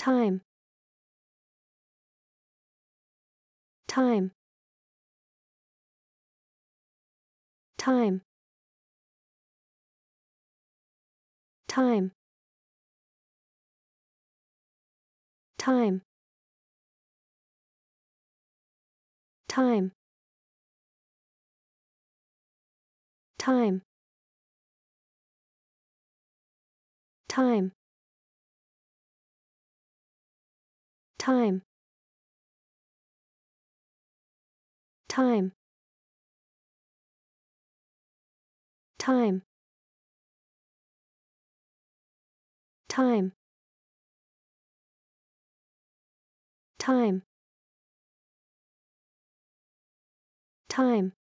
time time time time time time time time time time time time time time